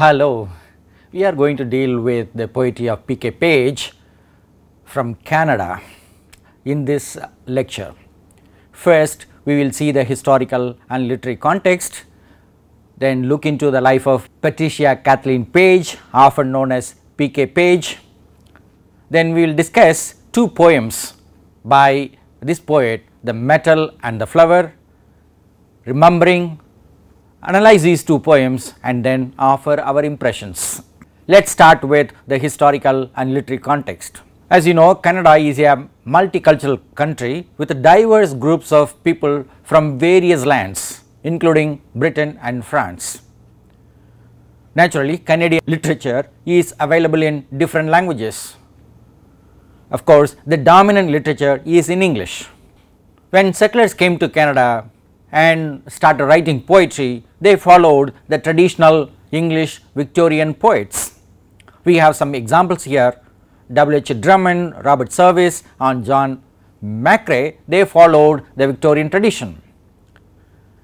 Hello, we are going to deal with the poetry of P.K. Page from Canada in this lecture. First, we will see the historical and literary context, then look into the life of Patricia Kathleen Page, often known as P.K. Page. Then we will discuss two poems by this poet, The Metal and the Flower, Remembering analyze these two poems and then offer our impressions. Let us start with the historical and literary context. As you know, Canada is a multicultural country with diverse groups of people from various lands including Britain and France. Naturally, Canadian literature is available in different languages. Of course, the dominant literature is in English. When settlers came to Canada, and started writing poetry, they followed the traditional English Victorian poets. We have some examples here W. H. Drummond, Robert Service and John Macrae, they followed the Victorian tradition.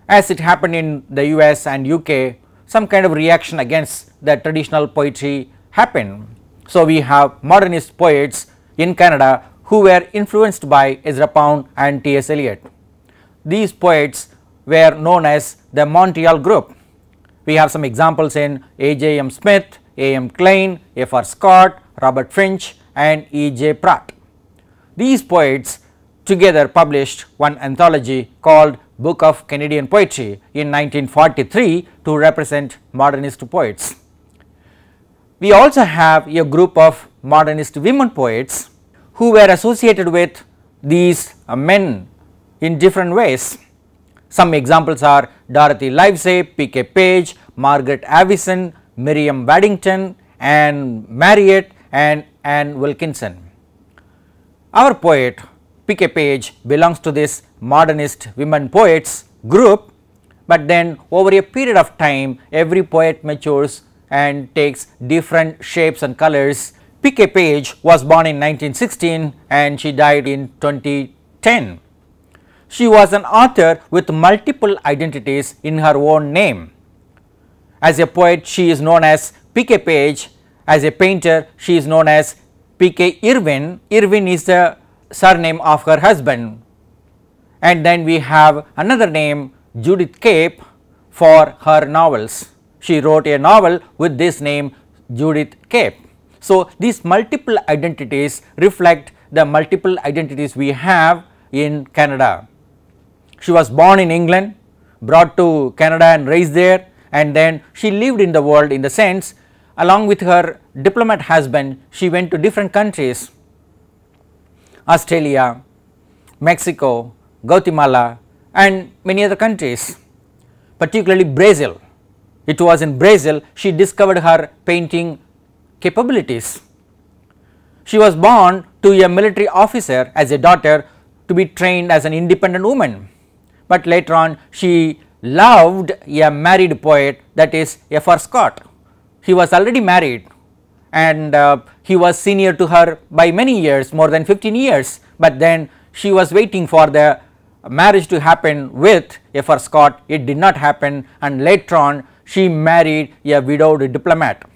As it happened in the US and UK, some kind of reaction against the traditional poetry happened. So, we have modernist poets in Canada who were influenced by Ezra Pound and T. S. Eliot. These poets were known as the Montreal group. We have some examples in A.J.M. Smith, A.M. Klein, F.R. Scott, Robert Finch and E.J. Pratt. These poets together published one anthology called Book of Canadian Poetry in 1943 to represent modernist poets. We also have a group of modernist women poets who were associated with these men in different ways. Some examples are Dorothy Livesay, P.K. Page, Margaret Avison, Miriam Waddington and Marriott and Anne Wilkinson. Our poet P.K. Page belongs to this modernist women poets group, but then over a period of time every poet matures and takes different shapes and colors. P.K. Page was born in 1916 and she died in 2010 she was an author with multiple identities in her own name. As a poet, she is known as P.K. Page. As a painter, she is known as P.K. Irwin. Irwin is the surname of her husband. And then we have another name Judith Cape for her novels. She wrote a novel with this name Judith Cape. So, these multiple identities reflect the multiple identities we have in Canada. She was born in England, brought to Canada and raised there and then she lived in the world in the sense along with her diplomat husband she went to different countries Australia, Mexico, Guatemala and many other countries particularly Brazil. It was in Brazil she discovered her painting capabilities. She was born to a military officer as a daughter to be trained as an independent woman but later on she loved a married poet that is F.R. Scott. He was already married and uh, he was senior to her by many years more than 15 years, but then she was waiting for the marriage to happen with F.R. Scott it did not happen and later on she married a widowed diplomat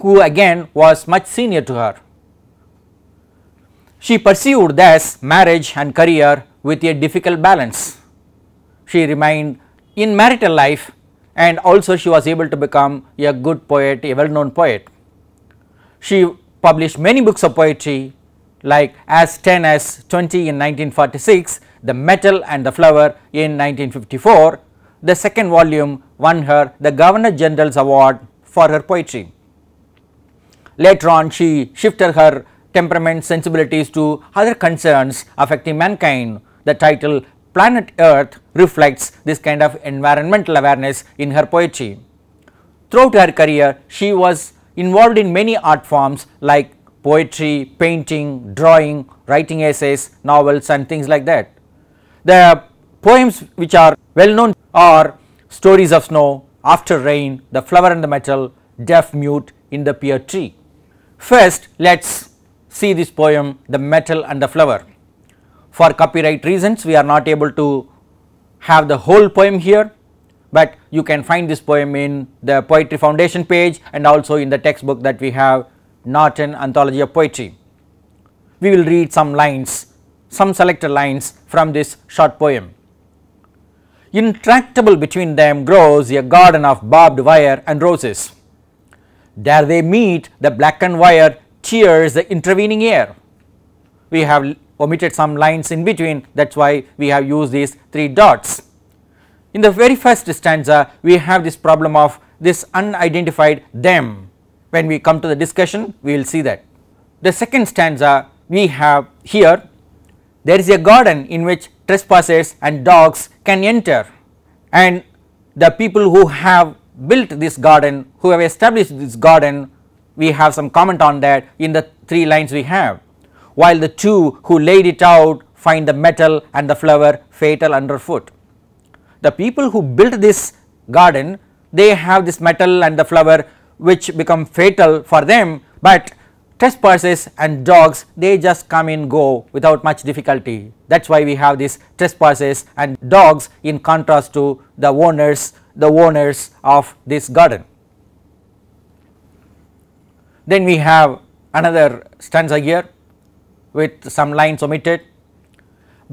who again was much senior to her. She pursued thus marriage and career with a difficult balance she remained in marital life and also she was able to become a good poet, a well known poet. She published many books of poetry like as 10 as 20 in 1946, The Metal and the Flower in 1954. The second volume won her the Governor General's Award for her poetry. Later on she shifted her temperament sensibilities to other concerns affecting mankind. The title planet earth reflects this kind of environmental awareness in her poetry. Throughout her career she was involved in many art forms like poetry, painting, drawing, writing essays, novels and things like that. The poems which are well known are Stories of Snow, After Rain, The Flower and the Metal, Deaf Mute, In the Pear Tree. First let us see this poem The Metal and the Flower. For copyright reasons we are not able to have the whole poem here, but you can find this poem in the poetry foundation page and also in the textbook that we have Norton Anthology of Poetry. We will read some lines, some selected lines from this short poem. Intractable between them grows a garden of barbed wire and roses. There they meet, the blackened wire tears the intervening air. We have omitted some lines in between that is why we have used these 3 dots. In the very first stanza we have this problem of this unidentified them when we come to the discussion we will see that. The second stanza we have here there is a garden in which trespassers and dogs can enter and the people who have built this garden who have established this garden we have some comment on that in the 3 lines we have while the two who laid it out find the metal and the flower fatal underfoot. The people who built this garden they have this metal and the flower which become fatal for them, but trespassers and dogs they just come and go without much difficulty. That is why we have this trespassers and dogs in contrast to the owners, the owners of this garden. Then we have another stanza here with some lines omitted.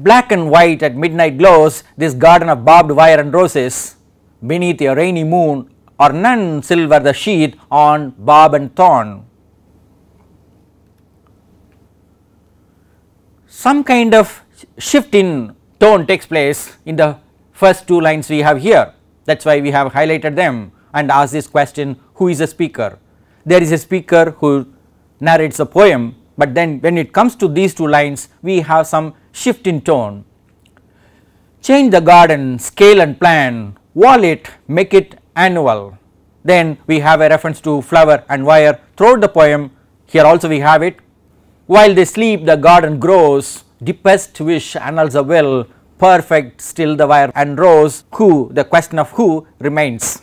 Black and white at midnight glows this garden of barbed wire and roses beneath a rainy moon or none silver the sheath on bob and thorn. Some kind of shift in tone takes place in the first two lines we have here that is why we have highlighted them and asked this question who is a speaker. There is a speaker who narrates a poem but then when it comes to these two lines we have some shift in tone. Change the garden, scale and plan, wall it, make it annual. Then we have a reference to flower and wire throughout the poem, here also we have it. While they sleep the garden grows, deepest wish annals a will, perfect still the wire and rose, who the question of who remains.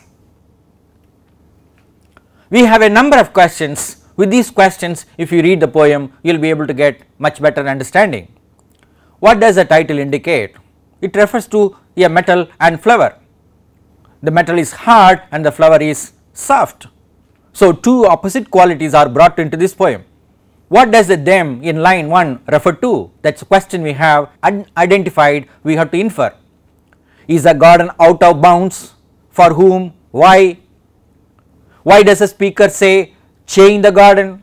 We have a number of questions with these questions if you read the poem you will be able to get much better understanding. What does the title indicate? It refers to a metal and flower. The metal is hard and the flower is soft. So, two opposite qualities are brought into this poem. What does the them in line 1 refer to? That is a question we have identified we have to infer. Is a garden out of bounds? For whom? Why? Why does the speaker say Che in the garden,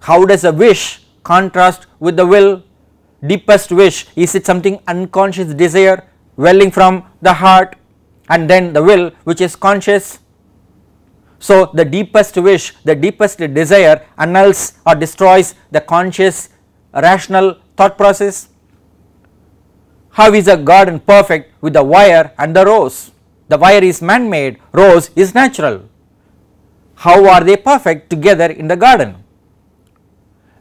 how does a wish contrast with the will, deepest wish is it something unconscious desire welling from the heart and then the will which is conscious. So, the deepest wish, the deepest desire annuls or destroys the conscious rational thought process. How is a garden perfect with the wire and the rose? The wire is man made, rose is natural how are they perfect together in the garden.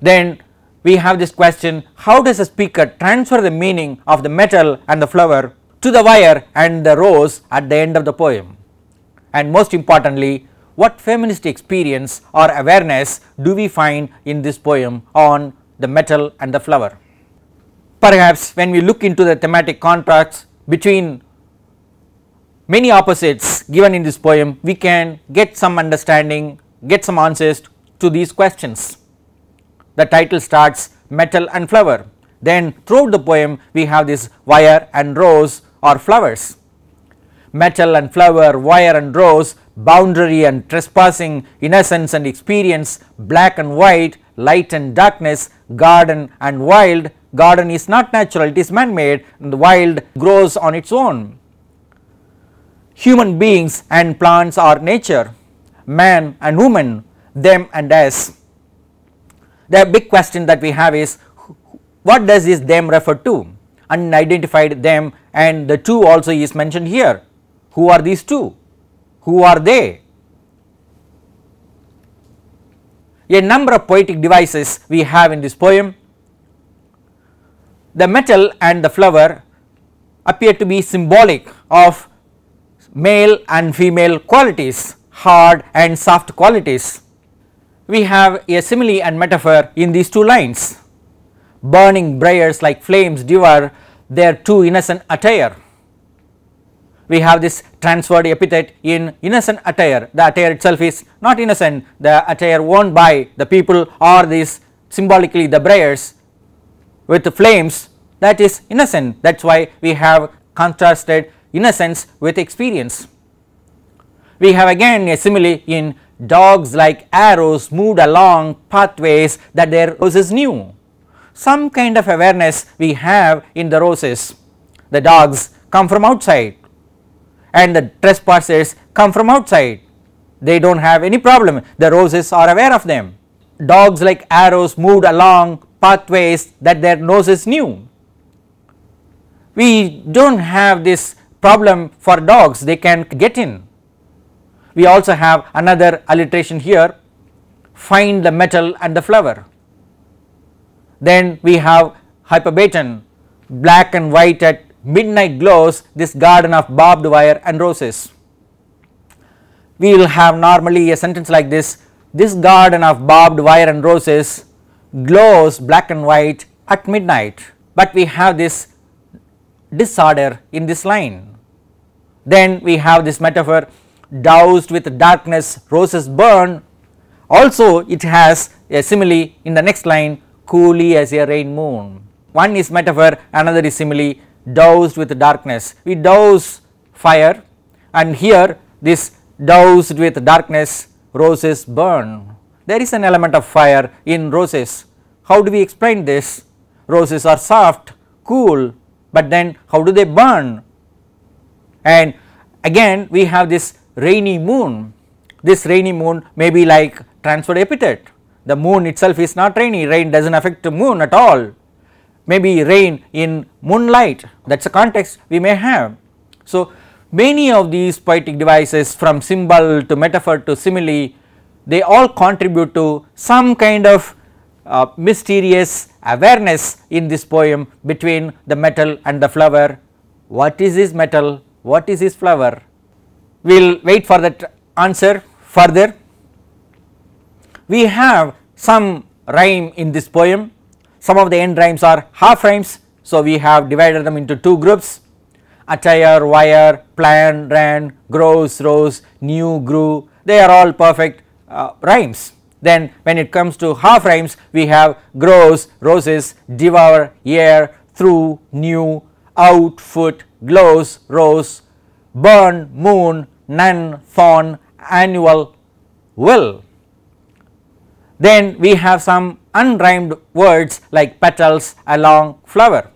Then we have this question how does a speaker transfer the meaning of the metal and the flower to the wire and the rose at the end of the poem and most importantly what feminist experience or awareness do we find in this poem on the metal and the flower. Perhaps when we look into the thematic contrasts between many opposites given in this poem, we can get some understanding, get some answers to these questions. The title starts metal and flower, then throughout the poem we have this wire and rose or flowers. Metal and flower, wire and rose, boundary and trespassing, innocence and experience, black and white, light and darkness, garden and wild, garden is not natural, it is man made and the wild grows on its own human beings and plants are nature, man and woman, them and us. The big question that we have is what does this them refer to? Unidentified them and the two also is mentioned here. Who are these two? Who are they? A number of poetic devices we have in this poem. The metal and the flower appear to be symbolic of male and female qualities, hard and soft qualities. We have a simile and metaphor in these two lines. Burning briars like flames devour their too innocent attire. We have this transferred epithet in innocent attire, the attire itself is not innocent, the attire worn by the people or these symbolically the briars with the flames that is innocent that is why we have contrasted in a sense with experience. We have again a simile in dogs like arrows moved along pathways that their roses knew. Some kind of awareness we have in the roses, the dogs come from outside and the trespassers come from outside, they do not have any problem, the roses are aware of them. Dogs like arrows moved along pathways that their noses knew. We do not have this problem for dogs they can get in. We also have another alliteration here find the metal and the flower. Then we have hyperbaton black and white at midnight glows this garden of barbed wire and roses. We will have normally a sentence like this this garden of barbed wire and roses glows black and white at midnight, but we have this disorder in this line. Then we have this metaphor doused with darkness roses burn also it has a simile in the next line coolly as a rain moon. One is metaphor another is simile doused with darkness we douse fire and here this doused with darkness roses burn. There is an element of fire in roses. How do we explain this? Roses are soft, cool but then how do they burn? And again we have this rainy moon, this rainy moon may be like transferred epithet, the moon itself is not rainy, rain does not affect the moon at all, maybe rain in moonlight that is a context we may have. So, many of these poetic devices from symbol to metaphor to simile they all contribute to some kind of uh, mysterious awareness in this poem between the metal and the flower. What is this metal? What is this flower? We will wait for that answer further. We have some rhyme in this poem. Some of the end rhymes are half rhymes. So, we have divided them into two groups attire, wire, plan, ran, grows, rose, new, grew. They are all perfect uh, rhymes then when it comes to half rhymes we have grows, roses, devour, air, through, new, out, foot, glows, rose, burn, moon, none, thorn, annual, will. Then we have some unrhymed words like petals, along, flower.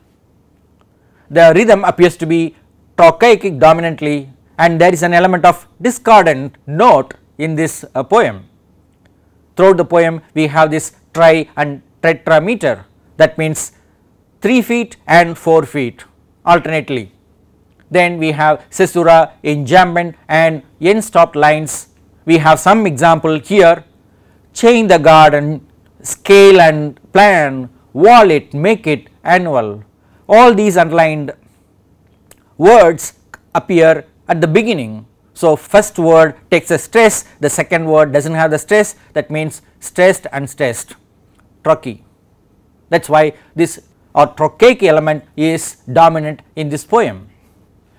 The rhythm appears to be trochaic dominantly and there is an element of discordant note in this uh, poem throughout the poem we have this tri and tetrameter that means 3 feet and 4 feet alternately. Then we have caesura, enjambment and end stop lines. We have some example here chain the garden, scale and plan, wall it, make it, annual. All these underlined words appear at the beginning so, first word takes a stress, the second word does not have the stress that means stressed and stressed trochee. That is why this or trochaic element is dominant in this poem.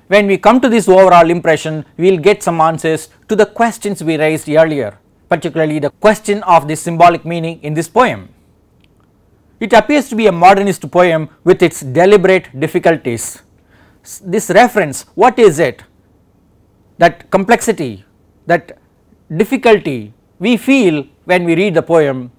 When we come to this overall impression, we will get some answers to the questions we raised earlier, particularly the question of the symbolic meaning in this poem. It appears to be a modernist poem with its deliberate difficulties. This reference, what is it? that complexity, that difficulty we feel when we read the poem.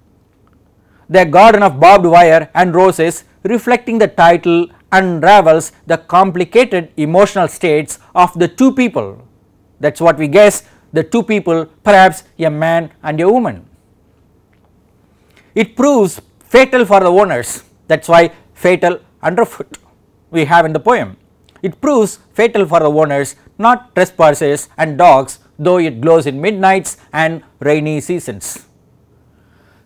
The garden of barbed wire and roses reflecting the title unravels the complicated emotional states of the two people. That is what we guess the two people perhaps a man and a woman. It proves fatal for the owners that is why fatal underfoot we have in the poem. It proves fatal for the owners, not trespassers and dogs though it glows in midnights and rainy seasons.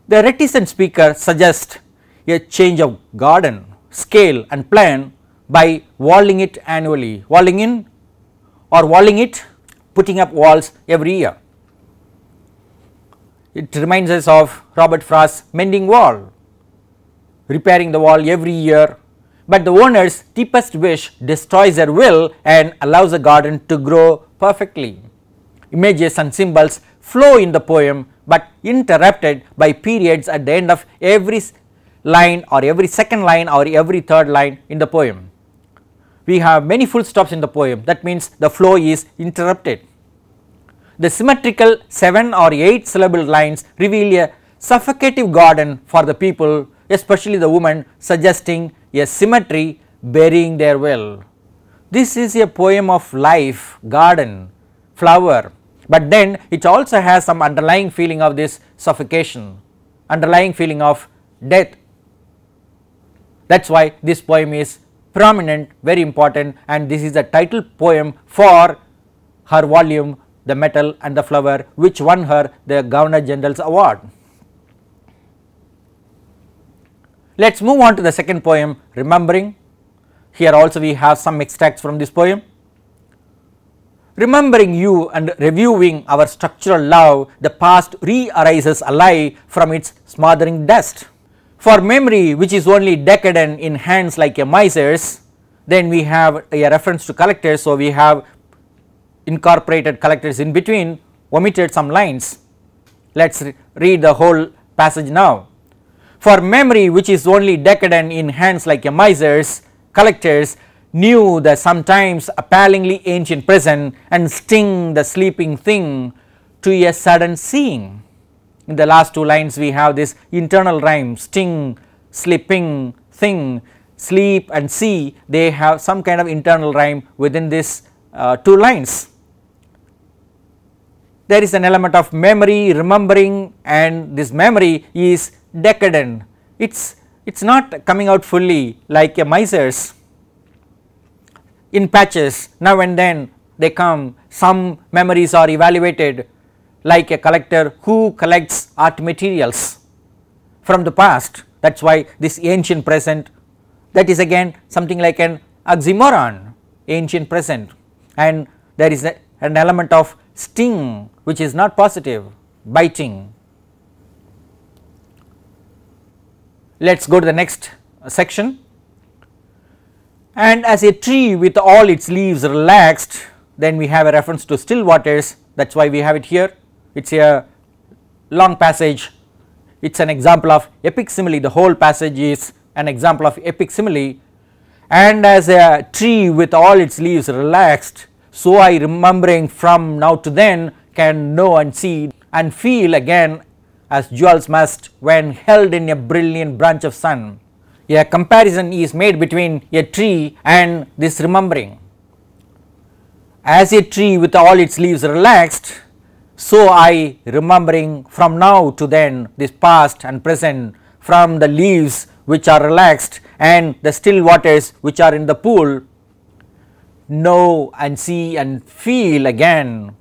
The reticent speaker suggests a change of garden, scale and plan by walling it annually, walling in or walling it, putting up walls every year. It reminds us of Robert Frost's mending wall, repairing the wall every year but the owner's deepest wish destroys their will and allows the garden to grow perfectly. Images and symbols flow in the poem but interrupted by periods at the end of every line or every second line or every third line in the poem. We have many full stops in the poem that means the flow is interrupted. The symmetrical 7 or 8 syllable lines reveal a suffocative garden for the people especially the woman suggesting a cemetery burying their well. This is a poem of life, garden, flower, but then it also has some underlying feeling of this suffocation, underlying feeling of death. That is why this poem is prominent, very important and this is the title poem for her volume, The Metal and the Flower which won her the Governor General's award. Let us move on to the second poem remembering. Here also we have some extracts from this poem. Remembering you and reviewing our structural love, the past re-arises alive from its smothering dust. For memory which is only decadent in hands like a miser's, then we have a reference to collectors. So, we have incorporated collectors in between omitted some lines. Let us re read the whole passage now. For memory which is only decadent in hands like a miser's, collectors knew the sometimes appallingly ancient present and sting the sleeping thing to a sudden seeing. In the last two lines we have this internal rhyme sting, sleeping, thing, sleep and see they have some kind of internal rhyme within these uh, two lines. There is an element of memory, remembering and this memory is decadent, it is it is not coming out fully like a misers in patches now and then they come some memories are evaluated like a collector who collects art materials from the past that is why this ancient present that is again something like an oxymoron ancient present and there is a, an element of sting which is not positive biting Let us go to the next uh, section. And as a tree with all its leaves relaxed, then we have a reference to still waters that is why we have it here. It is a long passage, it is an example of epic simile, the whole passage is an example of epic simile and as a tree with all its leaves relaxed, so I remembering from now to then can know and see and feel again as jewels must when held in a brilliant branch of sun. A comparison is made between a tree and this remembering. As a tree with all its leaves relaxed, so I remembering from now to then this past and present from the leaves which are relaxed and the still waters which are in the pool, know and see and feel again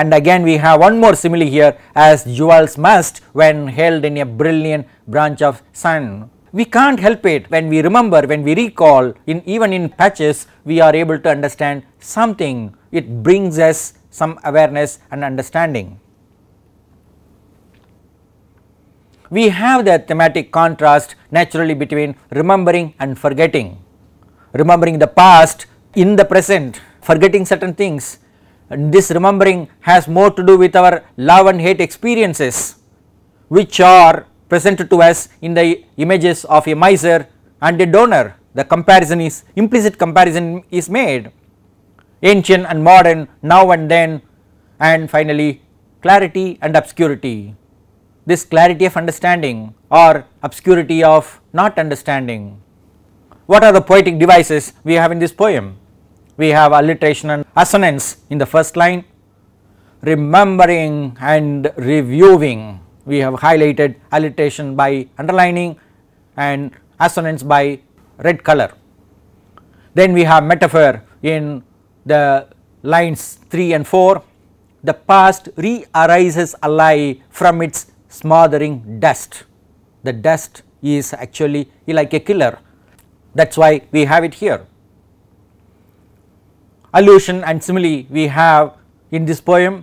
and again we have one more simile here as jewels must when held in a brilliant branch of sun. We can't help it when we remember, when we recall in even in patches we are able to understand something, it brings us some awareness and understanding. We have the thematic contrast naturally between remembering and forgetting, remembering the past in the present, forgetting certain things and this remembering has more to do with our love and hate experiences which are presented to us in the images of a miser and a donor. The comparison is implicit comparison is made ancient and modern, now and then and finally clarity and obscurity. This clarity of understanding or obscurity of not understanding. What are the poetic devices we have in this poem? we have alliteration and assonance in the first line. Remembering and reviewing, we have highlighted alliteration by underlining and assonance by red color. Then we have metaphor in the lines 3 and 4, the past re-arises alive from its smothering dust. The dust is actually like a killer, that is why we have it here allusion and simile we have in this poem.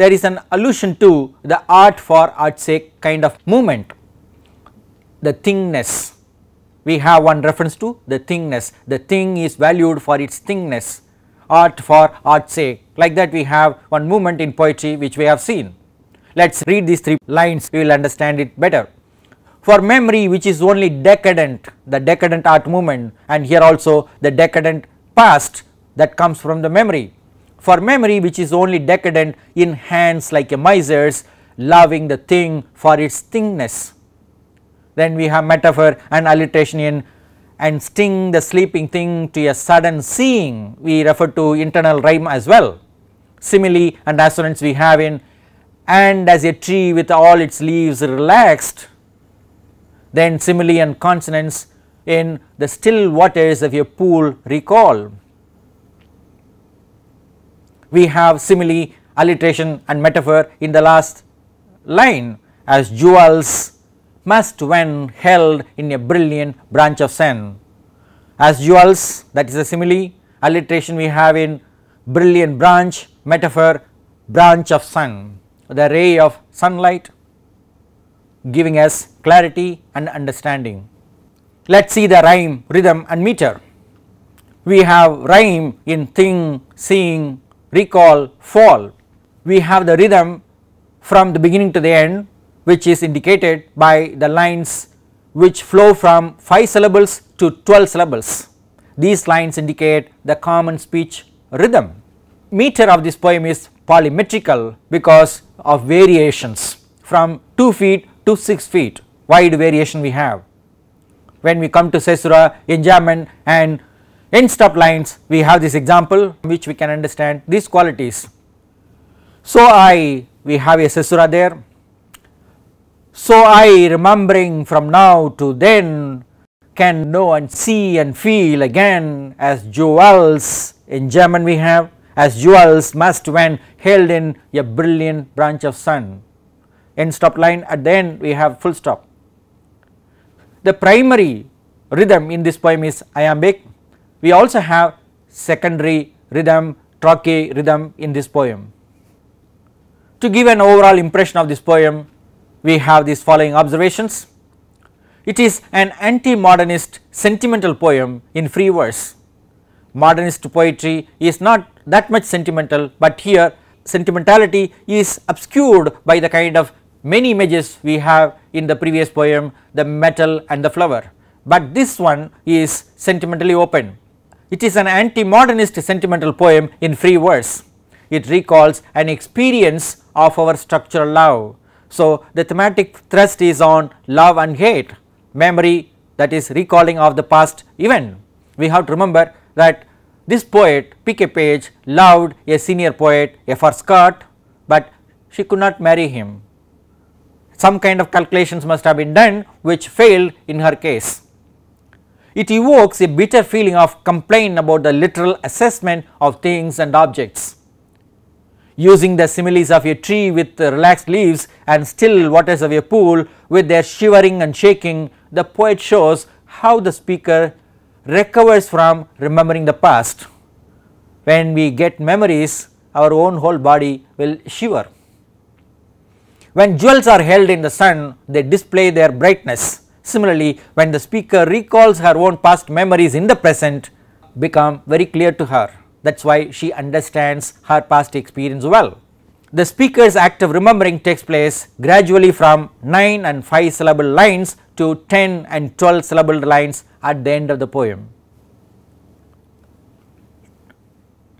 There is an allusion to the art for art's sake kind of movement, the thingness. We have one reference to the thingness, the thing is valued for its thingness, art for art's sake. Like that we have one movement in poetry which we have seen. Let us read these three lines, we will understand it better. For memory which is only decadent, the decadent art movement and here also the decadent past that comes from the memory. For memory which is only decadent in hands like a miser's loving the thing for its thingness. Then we have metaphor and alliteration in and sting the sleeping thing to a sudden seeing we refer to internal rhyme as well. Simile and assonance we have in and as a tree with all its leaves relaxed then simile and consonance in the still waters of your pool recall we have simile, alliteration and metaphor in the last line as jewels must when held in a brilliant branch of sun. As jewels that is a simile, alliteration we have in brilliant branch, metaphor branch of sun, the ray of sunlight giving us clarity and understanding. Let us see the rhyme, rhythm and meter. We have rhyme in thing, seeing, recall, fall. We have the rhythm from the beginning to the end which is indicated by the lines which flow from 5 syllables to 12 syllables. These lines indicate the common speech rhythm. Meter of this poem is polymetrical because of variations from 2 feet to 6 feet wide variation we have. When we come to Sesura, Enjamin and in stop lines we have this example which we can understand these qualities. So I we have a Sesura there. So I remembering from now to then can know and see and feel again as jewels in German we have as jewels must when held in a brilliant branch of sun. End stop line at the end we have full stop. The primary rhythm in this poem is iambic we also have secondary rhythm, trochee rhythm in this poem. To give an overall impression of this poem, we have these following observations. It is an anti-modernist sentimental poem in free verse. Modernist poetry is not that much sentimental, but here sentimentality is obscured by the kind of many images we have in the previous poem, the metal and the flower, but this one is sentimentally open. It is an anti-modernist sentimental poem in free verse. It recalls an experience of our structural love. So, the thematic thrust is on love and hate, memory that is recalling of the past event. We have to remember that this poet P.K. Page loved a senior poet F.R. Scott, but she could not marry him. Some kind of calculations must have been done which failed in her case. It evokes a bitter feeling of complaint about the literal assessment of things and objects. Using the similes of a tree with relaxed leaves and still waters of a pool with their shivering and shaking, the poet shows how the speaker recovers from remembering the past. When we get memories, our own whole body will shiver. When jewels are held in the sun, they display their brightness Similarly, when the speaker recalls her own past memories in the present become very clear to her that is why she understands her past experience well. The speaker's act of remembering takes place gradually from 9 and 5 syllable lines to 10 and 12 syllable lines at the end of the poem.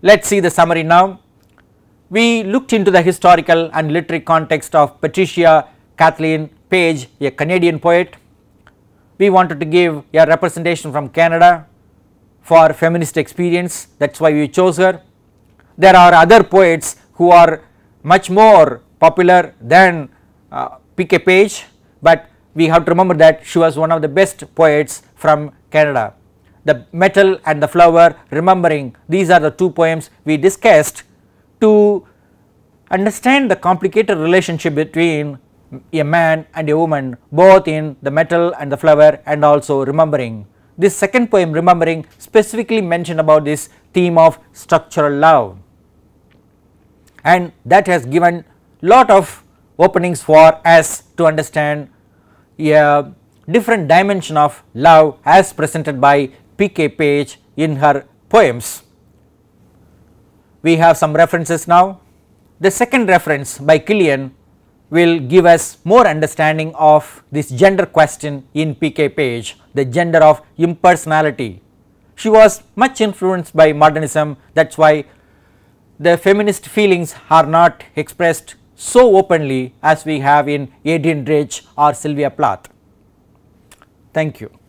Let us see the summary now. We looked into the historical and literary context of Patricia Kathleen Page, a Canadian poet we wanted to give a representation from Canada for feminist experience that is why we chose her. There are other poets who are much more popular than uh, P.K. Page, but we have to remember that she was one of the best poets from Canada. The Metal and the Flower, remembering these are the two poems we discussed to understand the complicated relationship between a man and a woman both in the metal and the flower and also remembering. This second poem remembering specifically mentioned about this theme of structural love and that has given lot of openings for us to understand a different dimension of love as presented by P.K. Page in her poems. We have some references now. The second reference by Killian will give us more understanding of this gender question in P.K. Page, the gender of impersonality. She was much influenced by modernism that is why the feminist feelings are not expressed so openly as we have in Adrian Rich or Sylvia Plath. Thank you.